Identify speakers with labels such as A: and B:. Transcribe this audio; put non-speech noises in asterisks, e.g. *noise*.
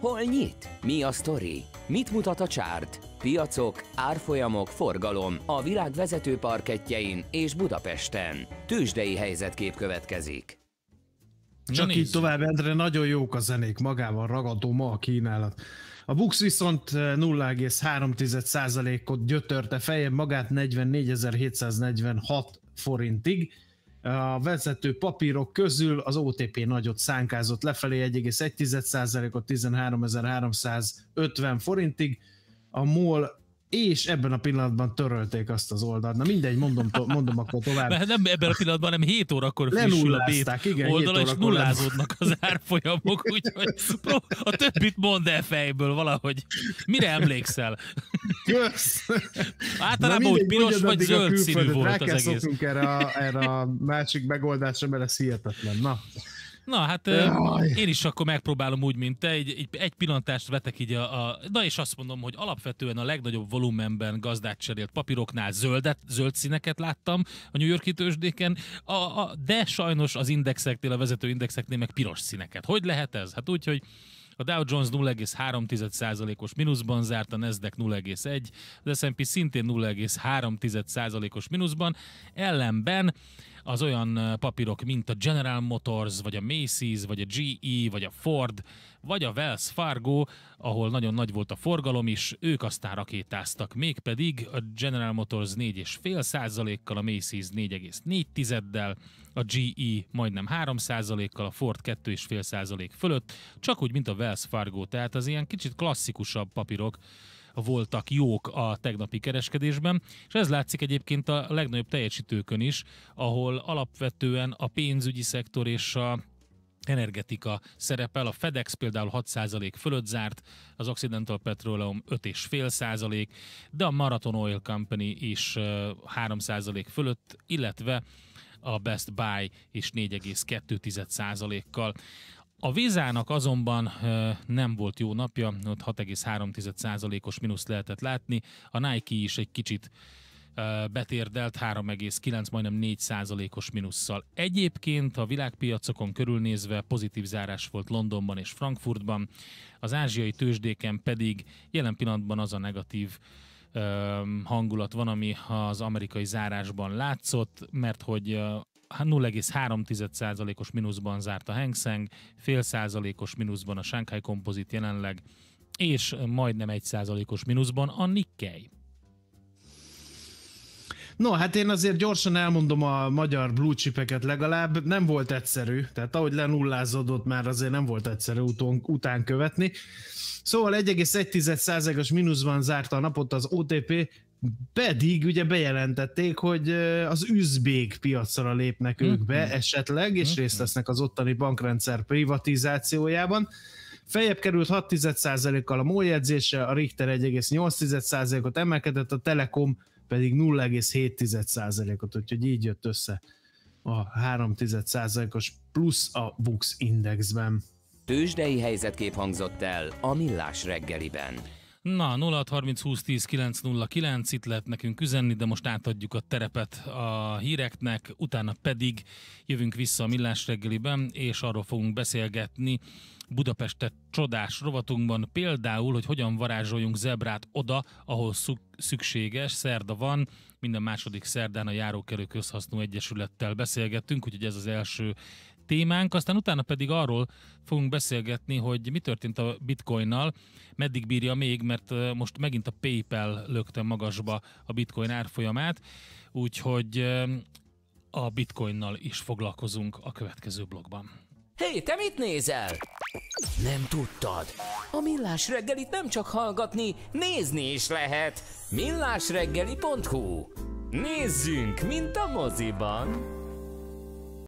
A: Hol nyit? Mi a sztori? Mit mutat a csárt? Piacok, árfolyamok, forgalom a világ vezető parketjein és Budapesten. Tősdei helyzetkép következik.
B: Csak így tovább, Endre, nagyon jók a zenék, magával ragadó ma a kínálat. A Bux viszont 0,3%-ot eh, gyötörte fejebb magát 44.746 forintig, a vezető papírok közül az OTP nagyot szánkázott lefelé 1,1%-ot 13.350 forintig, a MOL és ebben a pillanatban törölték azt az oldalt. Na mindegy, mondom, to- mondom akkor tovább. Mert nem
A: ebben a pillanatban, nem 7 órakor frissül a bét igen, oldala, és nullázódnak az árfolyamok, *laughs* úgyhogy a többit mondd el fejből valahogy. Mire emlékszel? Kösz! Általában mindegy, úgy piros vagy zöld színű volt az egész. Rá kell
B: erre a, erre a másik megoldásra, mert ez hihetetlen. Na.
A: Na hát Jaj. én is akkor megpróbálom úgy, mint te, egy, egy, egy pillantást vetek így a, a... Na és azt mondom, hogy alapvetően a legnagyobb volumenben gazdát cserélt papíroknál zöldet, zöld színeket láttam a New Yorki tőzsdéken, a, a, de sajnos az indexeknél, a vezető indexeknél meg piros színeket. Hogy lehet ez? Hát úgy, hogy a Dow Jones 0,3%-os mínuszban zárt, a Nasdaq 0,1, az S&P szintén 0,3%-os mínuszban, ellenben az olyan papírok, mint a General Motors, vagy a Macy's, vagy a GE, vagy a Ford, vagy a Wells Fargo, ahol nagyon nagy volt a forgalom is, ők aztán rakétáztak. Mégpedig a General Motors 4,5 százalékkal, a Macy's 4,4-del, a GE majdnem 3 százalékkal, a Ford 2,5 százalék fölött, csak úgy, mint a Wells Fargo, tehát az ilyen kicsit klasszikusabb papírok, voltak jók a tegnapi kereskedésben, és ez látszik egyébként a legnagyobb teljesítőkön is, ahol alapvetően a pénzügyi szektor és a energetika szerepel. A FedEx például 6% fölött zárt, az Occidental Petroleum 5,5%, de a Marathon Oil Company is 3% fölött, illetve a Best Buy is 4,2%-kal. A vízának azonban nem volt jó napja, ott 6,3%-os mínusz lehetett látni, a Nike is egy kicsit betérdelt 3,9, majdnem 4 százalékos minusszal. Egyébként a világpiacokon körülnézve pozitív zárás volt Londonban és Frankfurtban, az ázsiai tőzsdéken pedig jelen pillanatban az a negatív hangulat van, ami az amerikai zárásban látszott, mert hogy 0,3%-os mínuszban zárt a Hang Seng, fél százalékos mínuszban a Shanghai Composite jelenleg, és majdnem 1%-os mínuszban a Nikkei.
B: No, hát én azért gyorsan elmondom a magyar blue chipeket legalább, nem volt egyszerű, tehát ahogy lenullázódott már azért nem volt egyszerű utón, után követni. Szóval 1,1%-os mínuszban zárta a napot az OTP, pedig ugye bejelentették, hogy az üzbék piacra lépnek ők be mhm. esetleg, és mhm. részt vesznek az ottani bankrendszer privatizációjában. Feljebb került 6 kal a MOL jegyzése, a Richter 1,8%-ot emelkedett, a Telekom pedig 0,7%-ot, úgyhogy így jött össze a 3,1%-os plusz a Vux Indexben.
A: Tőzsdei helyzetkép hangzott el a Millás reggeliben. Na, 0630 itt lehet nekünk üzenni, de most átadjuk a terepet a híreknek, utána pedig jövünk vissza a Millás reggeliben, és arról fogunk beszélgetni Budapestet csodás rovatunkban, például, hogy hogyan varázsoljunk zebrát oda, ahol szükséges, szerda van, minden második szerdán a Járókelő Közhasznú Egyesülettel beszélgettünk, úgyhogy ez az első témánk, aztán utána pedig arról fogunk beszélgetni, hogy mi történt a bitcoinnal, meddig bírja még, mert most megint a PayPal lökte magasba a bitcoin árfolyamát, úgyhogy a bitcoinnal is foglalkozunk a következő blogban. Hé, hey, te mit nézel? Nem tudtad? A Millás reggelit nem csak hallgatni, nézni is lehet. millásreggeli.hu Nézzünk, mint a moziban!